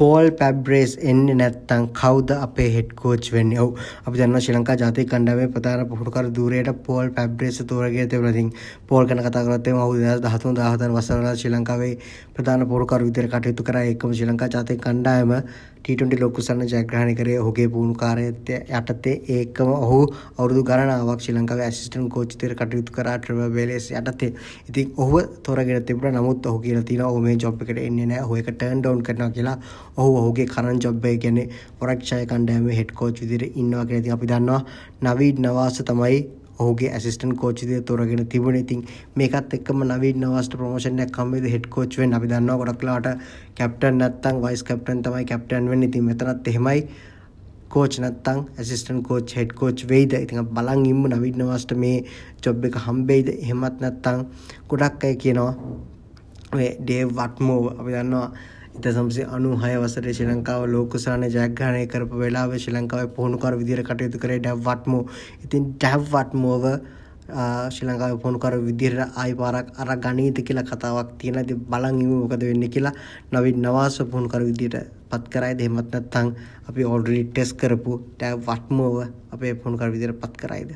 Paul පැබ්‍රේස් එන්නේ නැත්තම් කවුද අපේ හෙඩ් කෝච් වෙන්නේ? ඔව් අපි දන්නවා ශ්‍රී ලංකා ජාතික කණ්ඩායමේ ප්‍රධාන පුහුණුකාර ධුරයට පෝල් පැබ්‍රේස් තෝරගෙන තිබුණා. ඉතින් පෝල් ගැන කතා කරොත් එම අවුරුදු 2013 14 වසරවල ශ්‍රී ලංකාවේ ප්‍රධාන පුහුණුකාර විදියට කටයුතු කරා. ඒකම ශ්‍රී ලංකා ජාතික කණ්ඩායම ටීටන්ටි ලොකුසන්න ජයග්‍රහණ කරේ ඔහුගේ පුුණුකාරයත්ය යටතේ ඒකම ඔහු අවුදු ගණනාවක් ශිලංකාව ඇසිටන් කෝච්චතර කටයුතු කරා ට්‍රව බේලෙස් යටතේ ඉතින් ඔහු තොරගෙන තිබට නමුත් ඔහු කියල තින ඔහු මේ ජොබ් එකට එන්නේ නෑ හොක ටර්න් ඩවන් කරනවා කියලා ඔහු ඔහුගේ කරන් ජොබ්බය ගැන පොරක්ෂය කණ්ඩෑම හෙට්කෝච් විදිර ඉන්නවා කියති අපි දන්නවා නවීඩ් නවාස තමයි ඔහුගේ ඇසිස්ටන් කෝච්චිදය තොරගෙන තිබුණ ඉතින් මේකත් එක්කම නවීන් නවස්ට ප්‍රමෝෂණයක් කම්මේද හෙඩ් කෝච් වෙන්න අපි දන්නවා ගොඩක්ලාට කැප්ටන් නැත්තම් වයිස් කැප්ටන් තමයි කැප්ටන් වෙන්නේ ඉතින් මෙතනත් එහෙමයි කෝච් නැත්තං ඇසිස්ටන් කෝච් හෙඩ් කෝච් වෙයිද ඉතින් බලන් ඉන්න නවීන වාස්ට මේ ජොබ් එක හම්බෙයිද එහෙමත් නැත්තං ගොඩක් අය කියනවා ඔය ඩේව් වට්මෝ අපි දන්නවා ඉතසම්සේ අනු හය වසරේ ශ්‍රී ලංකාව ලෝකසාන ජයග්‍රහණය කරපු වෙලාව ශ්‍රී ලංකාවේ පුහුණුකර විදිර කටයුතු කරේ ඩැව්වට්මෝ ඉතින් ඩැව්වට්මෝව ශ්‍රී ලංකාවේ පුහුණුකර විදිහට ආයි පාරක් අර ගණීත කියලා කතාවක් තියෙනවා. ඉතින් බලන් ඉමු මොකද වෙන්නේ කියලා නවීන් නවාස පුහුණුකර විදිහට පත් කරයිද එහෙමත් නැත්නම් අපි ඕල්රෙඩි ටෙස්ට් කරපු ඩැව් වට්මෝව අපේ පුහුණුකර විදිහට පත් කරයිද